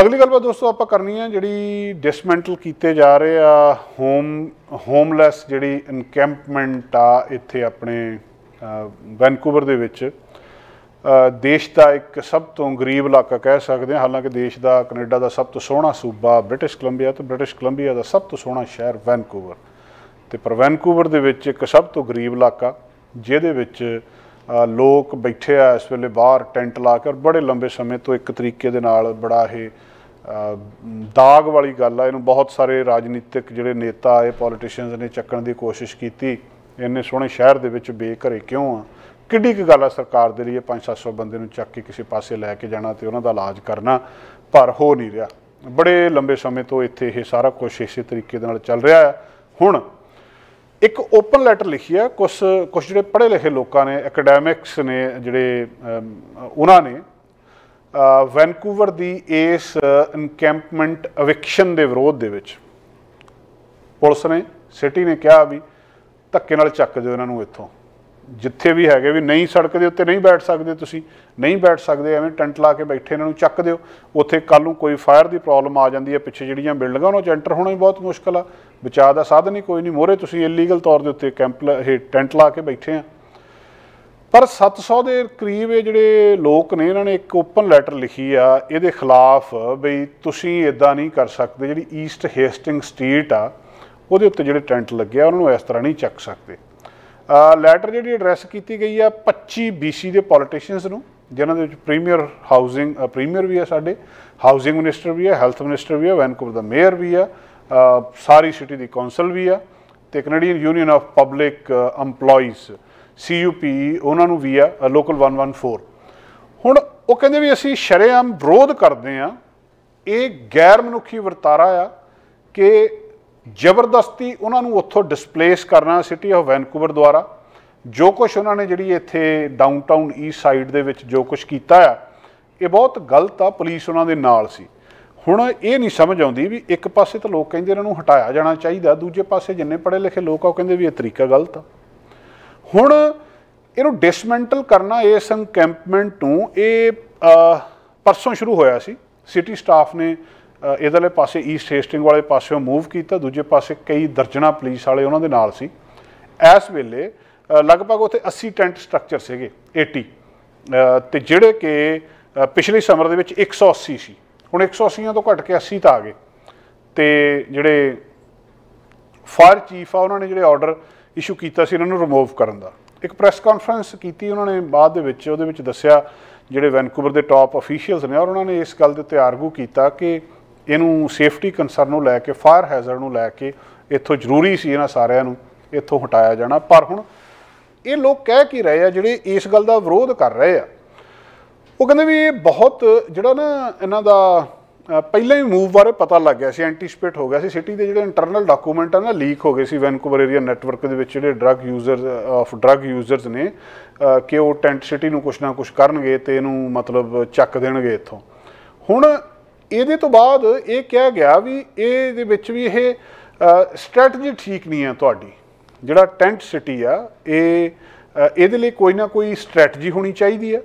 ਅਗਲੀ ਗੱਲ ਗੱਲਬਾਤ ਦੋਸਤੋ ਆਪਾਂ ਕਰਨੀ ਹੈ ਜਿਹੜੀ ਡਿਸਮੈਂਟਲ ਕੀਤੇ ਜਾ ਰਹੇ ਆ ਹੋਮ ਹੋਮਲੈਸ ਜਿਹੜੀ ਇਨਕੈਂਪਮੈਂਟ ਆ ਇੱਥੇ ਆਪਣੇ ਵੈਨਕੂਵਰ ਦੇ ਵਿੱਚ ਦੇਸ਼ ਦਾ ਇੱਕ ਸਭ ਤੋਂ ਗਰੀਬ ਇਲਾਕਾ ਕਹਿ ਸਕਦੇ ਹਾਂ ਹਾਲਾਂਕਿ ਦੇਸ਼ ਦਾ ਕੈਨੇਡਾ ਦਾ ਸਭ ਤੋਂ ਸੋਹਣਾ ਸੂਬਾ ਬ੍ਰਿਟਿਸ਼ ਕੋਲੰਬੀਆ ਤੇ ਬ੍ਰਿਟਿਸ਼ ਕੋਲੰਬੀਆ ਦਾ ਸਭ ਤੋਂ ਸੋਹਣਾ ਸ਼ਹਿਰ ਵੈਨਕੂਵਰ ਤੇ ਪਰ ਵੈਨਕੂਵਰ ਦੇ ਵਿੱਚ ਇੱਕ ਸਭ ਤੋਂ ਗਰੀਬ ਇਲਾਕਾ ਜਿਹਦੇ ਵਿੱਚ ਲੋਕ ਬੈਠੇ ਆ ਇਸ ਵੇਲੇ ਬਾਹਰ ਟੈਂਟ ਲਾ ਕੇ ਬੜੇ ਲੰਬੇ ਸਮੇਂ ਤੋਂ ਇੱਕ ਤਰੀਕੇ ਦੇ ਨਾਲ ਬੜਾ ਇਹ ਦਾਗ ਵਾਲੀ ਗੱਲ ਆ ਇਹਨੂੰ ਬਹੁਤ ਸਾਰੇ ਰਾਜਨੀਤਿਕ ਜਿਹੜੇ ਨੇਤਾ ਆਏ ਪੋਲਿਟਿਸ਼ੀਅਨਸ ਨੇ ਚੱਕਣ ਦੀ ਕੋਸ਼ਿਸ਼ ਕੀਤੀ ਇੰਨੇ ਸੋਹਣੇ ਸ਼ਹਿਰ ਦੇ ਵਿੱਚ ਬੇਘਰੇ ਕਿਉਂ ਆ ਕਿੱਡੀ ਕੁ ਗੱਲ ਆ ਸਰਕਾਰ ਦੇ ਲਈ 5-700 ਬੰਦੇ ਨੂੰ ਚੱਕ ਕੇ ਕਿਸੇ ਪਾਸੇ ਲੈ ਕੇ ਜਾਣਾ ਤੇ ਉਹਨਾਂ ਦਾ ਇਲਾਜ ਕਰਨਾ ਪਰ ਹੋ ਨਹੀਂ ਰਿਹਾ ਬੜੇ ਲੰਬੇ ਸਮੇਂ ਤੋਂ ਇੱਥੇ ਇਹ ਸਾਰਾ ਕੁਝ ਇਸੇ ਤਰੀਕੇ ਦੇ ਨਾਲ ਚੱਲ ਰਿਹਾ ਹੈ ਹੁਣ ਇੱਕ ਓਪਨ ਲੈਟਰ ਲਿਖੀ ਆ ਕੁਝ ਕੁਝ ਜਿਹੜੇ ਪੜ੍ਹੇ ਲਿਖੇ ਲੋਕਾਂ ਨੇ ਅਕੈਡੈਮਿਕਸ ਨੇ ਜਿਹੜੇ ਉਹਨਾਂ ਨੇ ਵੈਨਕੂਵਰ ਦੀ ਇਸ ਇਨਕੈਂਪਮੈਂਟ ਅਵਿਕਸ਼ਨ ਦੇ ਵਿਰੋਧ ਦੇ ਵਿੱਚ ਪੁਲਿਸ ਨੇ ਸਿਟੀ ਨੇ ਕਿਹਾ ਵੀ ਧੱਕੇ ਨਾਲ ਚੱਕ ਦਿਓ ਇਹਨਾਂ ਨੂੰ ਇੱਥੋਂ ਜਿੱਥੇ ਵੀ ਹੈਗੇ ਵੀ ਨਹੀਂ ਸੜਕ ਦੇ ਉੱਤੇ ਨਹੀਂ ਬੈਠ ਸਕਦੇ ਤੁਸੀਂ ਨਹੀਂ ਬੈਠ ਸਕਦੇ ਐਵੇਂ ਟੈਂਟ ਲਾ ਕੇ ਬੈਠੇ ਇਹਨਾਂ ਨੂੰ ਚੱਕ ਦਿਓ ਉੱਥੇ ਕੱਲ ਨੂੰ ਕੋਈ ਫਾਇਰ ਦੀ ਪ੍ਰੋਬਲਮ ਆ ਜਾਂਦੀ ਹੈ ਪਿੱਛੇ ਜਿਹੜੀਆਂ ਬਿਲਡਿੰਗਾਂ ਉਹਨਾਂ 'ਚ ਐਂਟਰ ਹੋਣਾ ਹੀ ਬਹੁਤ ਮੁਸ਼ਕਲ ਆ ਬਚਾਅ ਦਾ ਸਾਧਨ ਹੀ ਕੋਈ ਨਹੀਂ ਮੋਰੇ ਤੁਸੀਂ ਇਲੀਗਲ ਤੌਰ ਦੇ ਉੱਤੇ ਕੈਂਪ ਇਹ ਟੈਂਟ ਲਾ ਕੇ ਬੈਠੇ ਆ ਪਰ 700 ਦੇ ਕਰੀਬ ਇਹ ਜਿਹੜੇ ਲੋਕ ਨੇ ਇਹਨਾਂ ਨੇ ਇੱਕ ਓਪਨ ਲੈਟਰ ਲਿਖੀ ਆ ਇਹਦੇ ਖਿਲਾਫ ਬਈ ਤੁਸੀਂ ਇਦਾਂ ਨਹੀਂ ਕਰ ਸਕਦੇ ਜਿਹੜੀ ਈਸਟ ਹੇਸਟਿੰਗ ਸਟਰੀਟ ਆ ਉਹਦੇ ਉੱਤੇ ਜਿਹੜੇ ਟੈਂਟ ਲੱਗਿਆ ਉਹਨਾਂ ਨੂੰ ਇਸ ਤਰ੍ਹਾਂ ਨਹੀਂ ਚੱਕ ਸਕਦੇ ਲੈਟਰ ਜਿਹੜੀ ਐਡਰੈਸ ਕੀਤੀ ਗਈ ਆ 25 BC ਦੇ ਪੋਲਿਟਿਸ਼ੀਅਨਸ ਨੂੰ ਜਿਨ੍ਹਾਂ ਦੇ ਵਿੱਚ ਪ੍ਰੀਮੀਅਰ ਹਾਊਸਿੰਗ ਪ੍ਰੀਮੀਅਰ ਵੀ ਆ ਸਾਡੇ ਹਾਊਸਿੰਗ ਮਿਨਿਸਟਰ ਵੀ ਆ ਹੈਲਥ ਮਿਨਿਸਟਰ ਵੀ ਆ ਵੈਨਕੂਵਰ ਦਾ ਮੇਅਰ ਵੀ ਆ ਸਾਰੀ ਸਿਟੀ ਦੀ ਕੌਂਸਲ ਵੀ ਆ ਤੇ Canadian union of public employees CUPE ਉਹਨਾਂ ਨੂੰ ਵੀ ਆ ਲੋਕਲ 114 ਹੁਣ ਉਹ ਕਹਿੰਦੇ ਵੀ ਅਸੀਂ ਸ਼ਰੇਆਮ ਵਿਰੋਧ ਕਰਦੇ ਆ ਇਹ ਗੈਰ ਮਨੁੱਖੀ ਵਰਤਾਰਾ ਆ ਕਿ ਜ਼ਬਰਦਸਤੀ ਉਹਨਾਂ ਨੂੰ ਉੱਥੋਂ ਡਿਸਪਲੇਸ ਕਰਨਾ ਸਿਟੀ ਆਫ ਵੈਨਕੂਵਰ ਦੁਆਰਾ ਜੋ ਕੁਝ ਉਹਨਾਂ ਨੇ ਜਿਹੜੀ ਇੱਥੇ ਡਾਊਨਟਾਊਨ ਈਸਟ ਸਾਈਡ ਦੇ ਵਿੱਚ ਜੋ ਕੁਝ ਕੀਤਾ ਆ ਇਹ ਬਹੁਤ ਗਲਤ ਆ ਪੁਲਿਸ ਉਹਨਾਂ ਦੇ ਨਾਲ ਸੀ ਹੁਣ ਇਹ ਨਹੀਂ ਸਮਝ ਆਉਂਦੀ ਵੀ ਇੱਕ ਪਾਸੇ ਤਾਂ ਲੋਕ ਕਹਿੰਦੇ ਇਹਨਾਂ ਨੂੰ ਹਟਾਇਆ ਜਾਣਾ ਚਾਹੀਦਾ ਦੂਜੇ ਪਾਸੇ ਜਿੰਨੇ ਪੜੇ ਲਿਖੇ ਲੋਕ ਆ ਉਹ ਕਹਿੰਦੇ ਵੀ ਇਹ ਤਰੀਕਾ ਗਲਤ ਆ ਹੁਣ ਇਹਨੂੰ ਡਿਸਮੈਂਟਲ ਕਰਨਾ ਇਸ ਸੰਕੈਂਪਮੈਂਟ ਨੂੰ ਇਹ ਪਰਸੋਂ ਸ਼ੁਰੂ ਹੋਇਆ ਸੀ ਸਿਟੀ ਸਟਾਫ ਨੇ ਇਧਰਲੇ ਪਾਸੇ ਈਸਟ ਹੇਸਟਿੰਗ ਵਾਲੇ ਪਾਸਿਓਂ ਮੂਵ ਕੀਤਾ ਦੂਜੇ ਪਾਸੇ ਕਈ ਦਰਜਣਾ ਪੁਲਿਸ ਵਾਲੇ ਉਹਨਾਂ ਦੇ ਨਾਲ ਸੀ ਇਸ ਵੇਲੇ ਲਗਭਗ ਉੱਥੇ 80 ਟੈਂਟ ਸਟਰਕਚਰ ਸੀਗੇ 80 ਤੇ ਜਿਹੜੇ ਕਿ ਪਿਛਲੇ ਸਮਰ ਦੇ ਵਿੱਚ 180 ਸੀ ਹੁਣ 180 ਤੋਂ ਘਟ ਕੇ 80 ਤਾਂ ਆ ਗਏ ਤੇ ਜਿਹੜੇ ਫਾਇਰ ਚੀਫ ਆ ਉਹਨਾਂ ਨੇ ਜਿਹੜੇ ਆਰਡਰ ਇਸ਼ੂ ਕੀਤਾ ਸੀ ਇਹਨਾਂ ਨੂੰ ਰਿਮੂਵ ਕਰਨ ਦਾ ਇੱਕ ਪ੍ਰੈਸ ਕਾਨਫਰੰਸ ਕੀਤੀ ਉਹਨਾਂ ਨੇ ਬਾਅਦ ਦੇ ਵਿੱਚ ਉਹਦੇ ਵਿੱਚ ਦੱਸਿਆ ਜਿਹੜੇ ਵੈਨਕੂਵਰ ਦੇ ਟਾਪ ਅਫੀਸ਼ੀਅਲਸ ਨੇ ਔਰ ਉਹਨਾਂ ਨੇ ਇਸ ਗੱਲ ਦੇ ਉੱਤੇ ਆਰਗੂ ਕੀਤਾ ਕਿ ਇਹਨੂੰ ਸੇਫਟੀ ਕੰਸਰਨ ਨੂੰ ਲੈ ਕੇ ਫਾਇਰ ਹੈਜ਼ਰਡ ਨੂੰ ਲੈ ਕੇ ਇੱਥੋਂ ਜ਼ਰੂਰੀ ਸੀ ਇਹਨਾਂ ਸਾਰਿਆਂ ਨੂੰ ਇੱਥੋਂ ਹਟਾਇਆ ਜਾਣਾ ਪਰ ਹੁਣ ਇਹ ਲੋਕ ਕਹਿ ਕੀ ਰਹੇ ਆ ਜਿਹੜੇ ਇਸ ਗੱਲ ਦਾ ਵਿਰੋਧ ਕਰ ਰਹੇ ਆ ਉਹ ਕਹਿੰਦੇ ਵੀ ਇਹ ਬਹੁਤ ਜਿਹੜਾ ਨਾ ਇਹਨਾਂ ਦਾ ਪਹਿਲਾਂ ਹੀ ਮੂਵ ਬਾਰੇ ਪਤਾ ਲੱਗ ਗਿਆ ਸੀ ਐਂਟੀਸਪੇਟ ਹੋ ਗਿਆ ਸੀ ਸਿਟੀ ਦੇ ਜਿਹੜੇ ਇੰਟਰਨਲ ਡਾਕੂਮੈਂਟ ਆ ਨਾ ਲੀਕ ਹੋ ਗਏ ਸੀ ਵੈਨਕੂਵਰ ਏਰੀਆ ਨੈਟਵਰਕ ਦੇ ਵਿੱਚ ਜਿਹੜੇ drug user of drug users ਨੇ ਕਿ ਉਹ ਟੈਂਟ ਸਿਟੀ ਨੂੰ ਕੁਛ ਨਾ ਕੁਛ ਕਰਨਗੇ ਤੇ ਇਹਨੂੰ ਮਤਲਬ ਚੱਕ ਦੇਣਗੇ ਇੱਥੋਂ ਹੁਣ ਇਹਦੇ ਤੋਂ ਬਾਅਦ ਇਹ ਕਿਹਾ ਗਿਆ ਵੀ ਇਹ ਦੇ ਵਿੱਚ ਵੀ ਇਹ ਸਟ੍ਰੈਟਜੀ ਠੀਕ ਨਹੀਂ ਹੈ ਤੁਹਾਡੀ ਜਿਹੜਾ ਟੈਂਟ ਸਿਟੀ ਆ ਇਹ ਇਹਦੇ ਲਈ ਕੋਈ ਨਾ ਕੋਈ ਸਟ੍ਰੈਟਜੀ ਹੋਣੀ ਚਾਹੀਦੀ ਹੈ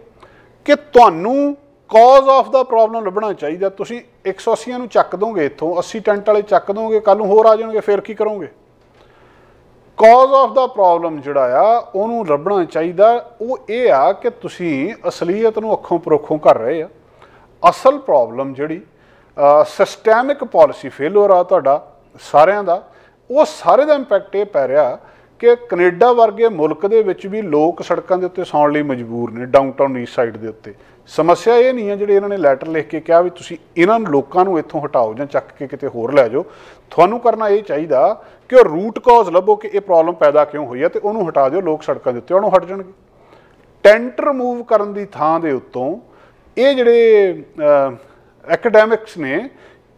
ਕਿ ਤੁਹਾਨੂੰ ਕਾਜ਼ ਆਫ ਦਾ ਪ੍ਰੋਬਲਮ ਲੱਭਣਾ ਚਾਹੀਦਾ ਤੁਸੀਂ 180 ਨੂੰ ਚੱਕ ਦੋਗੇ ਇੱਥੋਂ 80 ਟੈਂਟ ਵਾਲੇ ਚੱਕ ਦੋਗੇ ਕੱਲ ਨੂੰ ਹੋਰ ਆ ਜਾਣਗੇ ਫਿਰ ਕੀ ਕਰੋਗੇ ਕਾਜ਼ ਆਫ ਦਾ ਪ੍ਰੋਬਲਮ ਜਿਹੜਾ ਆ ਉਹਨੂੰ ਲੱਭਣਾ ਚਾਹੀਦਾ ਉਹ ਇਹ ਆ ਕਿ ਤੁਸੀਂ ਅਸਲੀਅਤ ਨੂੰ ਅੱਖੋਂ ਪਰੋਖੋਂ ਕਰ ਰਹੇ ਆ ਅਸਲ ਪ੍ਰੋਬਲਮ ਜਿਹੜੀ ਸਿਸਟੈਮਿਕ ਪਾਲਿਸੀ ਫੇਲਰ ਆ ਤੁਹਾਡਾ ਸਾਰਿਆਂ ਦਾ ਉਹ ਸਾਰੇ ਦਾ ਇੰਪੈਕਟ ਇਹ ਪੈ ਰਿਹਾ ਕਿ ਕੈਨੇਡਾ ਵਰਗੇ ਮੁਲਕ ਦੇ ਵਿੱਚ ਵੀ ਲੋਕ ਸੜਕਾਂ ਦੇ ਉੱਤੇ ਸੌਣ ਲਈ ਮਜਬੂਰ ਨੇ ਡਾਊਨਟਾਊਨ ਈਸਟ ਸਾਈਡ ਦੇ ਉੱਤੇ ਸਮੱਸਿਆ ਇਹ ਨਹੀਂ ਹੈ ਜਿਹੜੇ ਇਹਨਾਂ ਨੇ ਲੈਟਰ ਲਿਖ ਕੇ ਕਿਹਾ ਵੀ ਤੁਸੀਂ ਇਹਨਾਂ ਲੋਕਾਂ ਨੂੰ ਇੱਥੋਂ ਹਟਾਓ ਜਾਂ ਚੱਕ ਕੇ ਕਿਤੇ ਹੋਰ ਲੈ ਜਾਓ ਤੁਹਾਨੂੰ ਕਰਨਾ ਇਹ ਚਾਹੀਦਾ ਕਿ ਉਹ ਰੂਟ ਕਾਜ਼ ਲੱਭੋ ਕਿ ਇਹ ਪ੍ਰੋਬਲਮ ਪੈਦਾ ਕਿਉਂ ਹੋਈ ਹੈ ਤੇ ਉਹਨੂੰ ਹਟਾ ਦਿਓ ਲੋਕ ਸੜਕਾਂ ਦੇ ਉੱਤੇ ਉਹਨੂੰ ਹਟ ਜਾਣਗੇ ਟੈਂਟ ਰਿਮੂਵ ਕਰਨ ਦੀ ਥਾਂ ਦੇ ਉੱਤੋਂ ਇਹ ਜਿਹੜੇ ਐਕਡੈਮਿਕਸ ਨੇ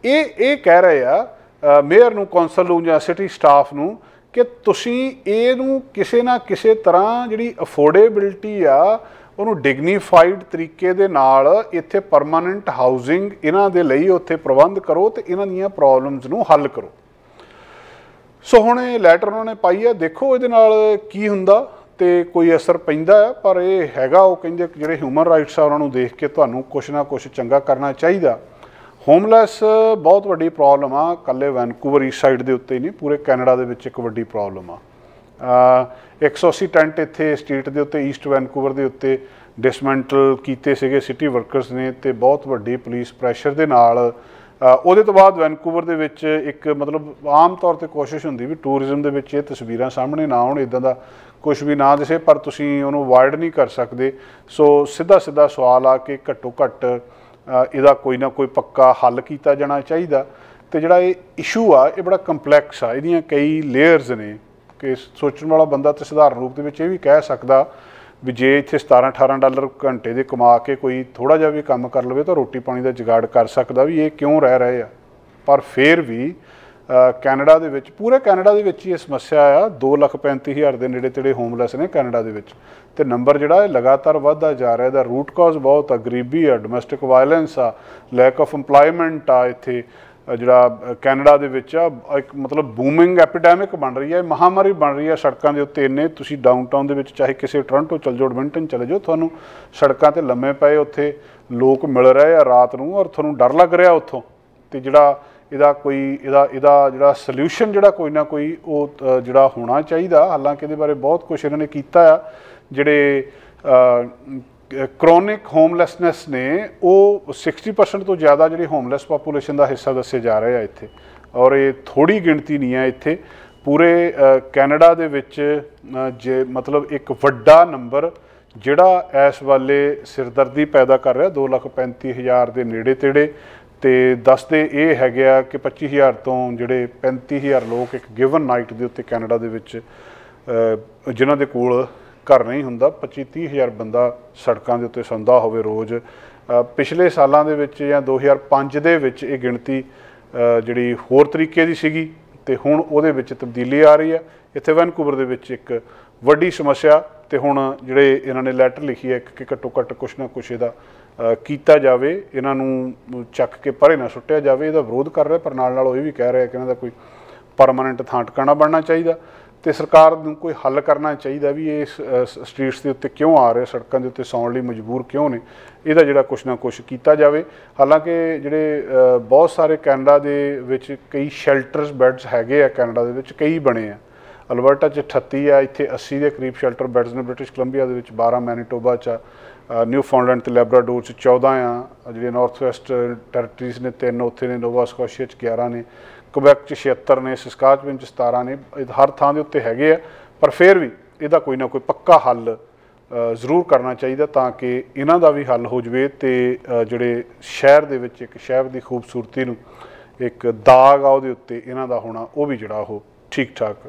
ਇਹ ਇਹ ਕਹਿ ਰਹੇ ਆ ਮੇਅਰ ਨੂੰ ਕੌਂਸਲ ਨੂੰ ਜਾਂ ਸਿਟੀ ਸਟਾਫ ਨੂੰ ਕਿ ਤੁਸੀਂ ਇਹ ਨੂੰ ਕਿਸੇ ਨਾ ਕਿਸੇ ਤਰ੍ਹਾਂ ਜਿਹੜੀ ਅਫੋਰਡੇਬਿਲਟੀ ਆ ਉਹਨੂੰ ਡਿਗਨੀਫਾਈਡ ਤਰੀਕੇ ਦੇ ਨਾਲ ਇੱਥੇ ਪਰਮਨੈਂਟ ਹਾਊਸਿੰਗ ਇਹਨਾਂ ਦੇ ਲਈ ਉੱਥੇ ਪ੍ਰਬੰਧ ਕਰੋ ਤੇ ਇਹਨਾਂ ਦੀਆਂ ਪ੍ਰੋਬਲਮਸ ਨੂੰ ਹੱਲ ਕਰੋ ਸੋ ਹੁਣ ਇਹ ਲੈਟਰ ਉਹਨਾਂ ਨੇ ਪਾਈ ਆ ਦੇਖੋ ਇਹਦੇ ਨਾਲ ਕੀ ਹੁੰਦਾ ਤੇ ਕੋਈ ਅਸਰ ਪੈਂਦਾ ਪਰ ਇਹ ਹੈਗਾ ਉਹ ਕਹਿੰਦੇ ਜਿਹੜੇ ਹਿਊਮਨ ਰਾਈਟਸ ਆ ਉਹਨਾਂ ਨੂੰ ਦੇਖ ਕੇ ਤੁਹਾਨੂੰ ਕੁਝ ਨਾ ਕੁਝ ਚੰਗਾ ਕਰਨਾ ਚਾਹੀਦਾ ਹੋਮਲੈਸ ਬਹੁਤ ਵੱਡੀ ਪ੍ਰੋਬਲਮ ਆ ਕੱਲੇ ਵੈਨਕੂਵਰ ਈਸਟ ਸਾਈਡ ਦੇ ਉੱਤੇ ਹੀ ਨਹੀਂ ਪੂਰੇ ਕੈਨੇਡਾ ਦੇ ਵਿੱਚ ਇੱਕ ਵੱਡੀ ਪ੍ਰੋਬਲਮ ਆ 180 ਟੈਂਟ ਇੱਥੇ ਸਟਰੀਟ ਦੇ ਉੱਤੇ ਈਸਟ ਵੈਨਕੂਵਰ ਦੇ ਉੱਤੇ ਡਿਸਮੈਂਟਲ ਕੀਤੇ ਸੀਗੇ ਸਿਟੀ ਵਰਕਰਸ ਨੇ ਤੇ ਬਹੁਤ ਵੱਡੀ ਪੁਲਿਸ ਪ੍ਰੈਸ਼ਰ ਦੇ ਨਾਲ ਉਹਦੇ ਤੋਂ ਬਾਅਦ ਵੈਨਕੂਵਰ ਦੇ ਵਿੱਚ ਇੱਕ ਮਤਲਬ ਆਮ ਤੌਰ ਤੇ ਕੋਸ਼ਿਸ਼ ਹੁੰਦੀ ਵੀ ਟੂਰਿਜ਼ਮ ਦੇ ਵਿੱਚ ਇਹ ਤਸਵੀਰਾਂ ਸਾਹਮਣੇ ਨਾ ਆਉਣ ਇਦਾਂ ਦਾ ਕੁਝ ਵੀ ਨਾ ਦਿਸੇ ਪਰ ਤੁਸੀਂ ਉਹਨੂੰ ਅਵੋਇਡ ਨਹੀਂ ਕਰ ਸਕਦੇ ਸੋ ਸਿੱਧਾ ਸਿੱਧਾ ਸਵਾਲ ਆ ਕਿ ਘੱਟੋ ਘੱਟ ਇਹਦਾ ਕੋਈ ਨਾ ਕੋਈ ਪੱਕਾ ਹੱਲ ਕੀਤਾ ਜਾਣਾ ਚਾਹੀਦਾ ਤੇ ਜਿਹੜਾ ਇਹ ਇਸ਼ੂ ਆ ਇਹ ਬੜਾ ਕੰਪਲੈਕਸ ਆ ਇਹਦੀਆਂ ਕਈ ਲੇਅਰਸ ਨੇ ਕਿ ਸੋਚਣ ਵਾਲਾ ਬੰਦਾ ਤੇ ਸਧਾਰਨ ਰੂਪ ਦੇ ਵਿੱਚ ਇਹ ਵੀ ਕਹਿ ਸਕਦਾ ਵੀ ਜੇ ਇੱਥੇ 17 18 ਡਾਲਰ ਘੰਟੇ ਦੇ ਕਮਾ ਕੇ ਕੋਈ ਥੋੜਾ ਜਿਹਾ ਵੀ ਕੰਮ ਕਰ ਲਵੇ ਤਾਂ ਰੋਟੀ ਪਾਣੀ ਦਾ ਜੁਗਾੜ ਕਰ ਸਕਦਾ ਵੀ ਇਹ ਕਿਉਂ ਰਹਿ ਰਹੇ ਆ ਪਰ ਫੇਰ ਵੀ ਕੈਨੇਡਾ ਦੇ ਵਿੱਚ ਪੂਰੇ ਕੈਨੇਡਾ ਦੇ ਵਿੱਚ ਹੀ ਇਹ ਸਮੱਸਿਆ ਆ 235000 ਦੇ ਨੇੜੇ ਤੇੜੇ ਹੋਮਲੈਸ ਨੇ ਕੈਨੇਡਾ ਦੇ ਵਿੱਚ ਤੇ ਨੰਬਰ ਜਿਹੜਾ ਇਹ ਲਗਾਤਾਰ ਵਧਦਾ ਜਾ ਰਿਹਾ ਇਹਦਾ ਰੂਟ ਕਾਜ਼ ਬਹੁਤ ਆ ਗਰੀਬੀ ਆ ਡੋਮੈਸਟਿਕ ਵਾਇਲੈਂਸ ਆ ਲੈਕ ਆਫ ਏਮਪਲੋਇਮੈਂਟ ਆ ਇੱਥੇ ਜਿਹੜਾ ਕੈਨੇਡਾ ਦੇ ਵਿੱਚ ਆ ਇੱਕ ਮਤਲਬ ਬੂਮਿੰਗ ਐਪੀਡੈਮਿਕ ਬਣ ਰਹੀ ਹੈ ਮਹਾਮਾਰੀ ਬਣ ਰਹੀ ਹੈ ਸੜਕਾਂ ਦੇ ਉੱਤੇ ਇੰਨੇ ਤੁਸੀਂ ਡਾਊਨਟਾਊਨ ਦੇ ਵਿੱਚ ਚਾਹੇ ਕਿਸੇ ਟੋਰਾਂਟੋ ਚਲ ਜਾਓ ਐਡਮਿੰਟਨ ਚੱਲ ਜਾਓ ਤੁਹਾਨੂੰ ਸੜਕਾਂ ਤੇ ਲੰਮੇ ਪਏ ਉੱਥੇ ਲੋਕ ਮਿਲ ਰਹੇ ਆ ਰਾਤ ਨੂੰ ਔਰ ਤੁਹਾਨੂੰ ਡਰ ਲੱਗ ਰਿਹਾ ਉੱਥੋਂ ਤੇ ਜਿਹੜਾ ਇਹਦਾ ਕੋਈ ਇਹਦਾ ਇਹਦਾ ਜਿਹੜਾ ਸੋਲੂਸ਼ਨ ਜਿਹੜਾ ਕੋਈ ਨਾ ਕੋਈ ਉਹ ਜਿਹੜਾ ਹੋਣਾ ਚਾਹੀਦਾ ਹਾਲਾਂਕਿ ਇਹਦੇ ਬਾਰੇ ਬਹੁਤ ਕੁਝ ਇਹਨਾਂ ਨੇ ਕੀਤਾ ਆ ਜਿਹੜੇ ਕ੍ਰੋਨਿਕ ਹੋਮਲੈਸਨੈਸ ਨੇ ਉਹ 60% ਤੋਂ ਜ਼ਿਆਦਾ ਜਿਹੜੀ ਹੋਮਲੈਸ ਪੋਪੂਲੇਸ਼ਨ ਦਾ ਹਿੱਸਾ ਦੱਸੇ ਜਾ ਰਹੇ ਆ ਇੱਥੇ ਔਰ ਇਹ ਥੋੜੀ ਗਿਣਤੀ ਨਹੀਂ ਆ ਇੱਥੇ ਪੂਰੇ ਕੈਨੇਡਾ ਦੇ ਵਿੱਚ ਜੇ ਮਤਲਬ ਇੱਕ ਵੱਡਾ ਨੰਬਰ ਜਿਹੜਾ ਇਸ ਵਾਲੇ ਸਿਰਦਰਦੀ ਪੈਦਾ ਕਰ ਰਿਹਾ 2,35,000 ਦੇ ਨੇੜੇ ਤੇੜੇ ਤੇ ਦੱਸਦੇ ਇਹ ਹੈਗੇ ਆ ਕਿ 25000 ਤੋਂ ਜਿਹੜੇ 35000 ਲੋਕ ਇੱਕ ਗਿਵਨ ਨਾਈਟ ਦੇ ਉੱਤੇ ਕੈਨੇਡਾ ਦੇ ਵਿੱਚ ਜਿਨ੍ਹਾਂ ਦੇ ਕੋਲ ਘਰ ਨਹੀਂ ਹੁੰਦਾ 25 30000 ਬੰਦਾ ਸੜਕਾਂ ਦੇ ਉੱਤੇ ਸੌਂਦਾ ਹੋਵੇ ਰੋਜ਼ ਪਿਛਲੇ ਸਾਲਾਂ ਦੇ ਵਿੱਚ ਜਾਂ 2005 ਦੇ ਵਿੱਚ ਇਹ ਗਿਣਤੀ ਜਿਹੜੀ ਹੋਰ ਤਰੀਕੇ ਦੀ ਸੀਗੀ ਤੇ ਹੁਣ ਉਹਦੇ ਵਿੱਚ ਤਬਦੀਲੀ ਆ ਰਹੀ ਹੈ ਇੱਥੇ ਵੈਨਕੂਵਰ ਦੇ ਵਿੱਚ ਇੱਕ ਵੱਡੀ ਸਮੱਸਿਆ ਤੇ ਹੁਣ ਜਿਹੜੇ ਇਹਨਾਂ ਨੇ ਲੈਟਰ ਲਿਖੀ ਹੈ ਕਿ ਘੱਟੋ ਘੱਟ ਕੁਛ ਨਾ ਕੁਛ ਇਹਦਾ ਕੀਤਾ ਜਾਵੇ ਇਹਨਾਂ ਨੂੰ ਚੱਕ ਕੇ ਪਰੇ ਨਾ ਸੁੱਟਿਆ ਜਾਵੇ ਇਹਦਾ ਵਿਰੋਧ ਕਰ ਰਿਹਾ ਪਰ ਨਾਲ ਨਾਲ ਉਹ ਇਹ ਵੀ ਕਹਿ ਰਿਹਾ ਕਿ ਇਹਨਾਂ ਦਾ ਕੋਈ ਪਰਮਨੈਂਟ ਥਾਂ ਟਿਕਾਣਾ ਬਣਨਾ ਚਾਹੀਦਾ ਤੇ ਸਰਕਾਰ ਨੂੰ ਕੋਈ ਹੱਲ ਕਰਨਾ ਚਾਹੀਦਾ ਵੀ ਇਹ ਸਟਰੀਟਸ ਦੇ ਉੱਤੇ ਕਿਉਂ ਆ ਰਹੇ ਸੜਕਾਂ ਦੇ ਉੱਤੇ ਸੌਣ ਲਈ ਮਜਬੂਰ ਕਿਉਂ ਨੇ ਇਹਦਾ ਜਿਹੜਾ ਕੁਛ ਨਾ ਕੁਛ ਕੀਤਾ ਜਾਵੇ ਹਾਲਾਂਕਿ ਜਿਹੜੇ ਬਹੁਤ ਸਾਰੇ ਕੈਨੇਡਾ ਦੇ ਵਿੱਚ ਕਈ ਸ਼ੈਲਟਰਸ ਬੈੱਡਸ ਹੈਗੇ ਆ ਕੈਨੇਡਾ ਦੇ ਵਿੱਚ ਕਈ ਬਣੇ ਆ ਅਲਬਰਟਾ 'ਚ 38 ਆ ਇੱਥੇ 80 ਦੇ ਕਰੀਬ ਸ਼ੈਲਟਰ ਬੈੱਡਸ ਨੇ ਬ੍ਰਿਟਿਸ਼ ਕੋਲੰਬੀਆ ਦੇ ਵਿੱਚ 12 ਮੈਨੀਟੋਬਾ 'ਚ ਫਾਉਂਡਲੈਂਡ ਤੇ ਲੈਬਰਾਡੋਰ ਚ 14 ਆ ਜਿਹੜੇ ਨਾਰਥ ਵੈਸਟ ਟੈਰਿਟਰੀਜ਼ ਨੇ ਤਿੰਨ ਉੱਥੇ ਨੇ ਨੋਵਾ ਸਕੋਸ਼ੀਆ ਚ 11 ਨੇ ਕੁਬੈਕ ਚ 76 ਨੇ ਸਸਕਾਚਵਿਨ ਚ 17 ਨੇ ਹਰ ਥਾਂ ਦੇ ਉੱਤੇ ਹੈਗੇ ਆ ਪਰ ਫਿਰ ਵੀ ਇਹਦਾ ਕੋਈ ਨਾ ਕੋਈ ਪੱਕਾ ਹੱਲ ਜ਼ਰੂਰ ਕਰਨਾ ਚਾਹੀਦਾ ਤਾਂ ਕਿ ਇਹਨਾਂ ਦਾ ਵੀ ਹੱਲ ਹੋ ਜਵੇ ਤੇ ਜਿਹੜੇ ਸ਼ਹਿਰ ਦੇ ਵਿੱਚ ਇੱਕ ਸ਼ਹਿਰ ਦੀ ਖੂਬਸੂਰਤੀ ਨੂੰ ਇੱਕ ਦਾਗ ਆ ਉਹਦੇ ਉੱਤੇ ਇਹਨਾਂ ਦਾ ਹੋਣਾ ਉਹ ਵੀ ਜਿਹੜਾ ਉਹ ਠੀਕ ਠਾਕ